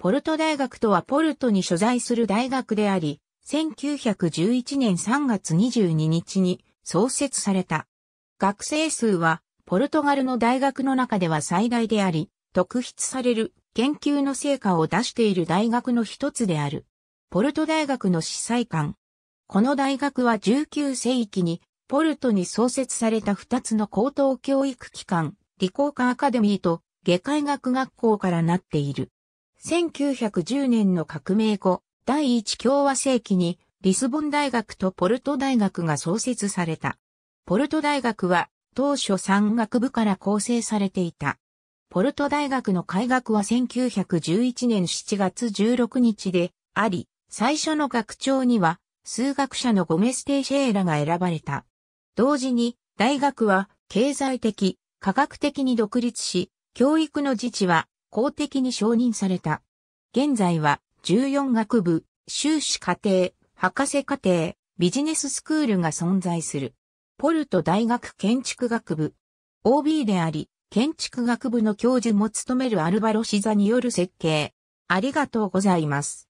ポルト大学とはポルトに所在する大学であり、1911年3月22日に創設された。学生数は、ポルトガルの大学の中では最大であり、特筆される研究の成果を出している大学の一つである。ポルト大学の司祭官。この大学は19世紀に、ポルトに創設された2つの高等教育機関、理工科アカデミーと、下界学学校からなっている。1910年の革命後、第一共和世紀にリスボン大学とポルト大学が創設された。ポルト大学は当初山学部から構成されていた。ポルト大学の開学は1911年7月16日であり、最初の学長には数学者のゴメス・テイシェーラが選ばれた。同時に大学は経済的、科学的に独立し、教育の自治は公的に承認された。現在は14学部、修士課程、博士課程、ビジネススクールが存在する。ポルト大学建築学部。OB であり、建築学部の教授も務めるアルバロシザによる設計。ありがとうございます。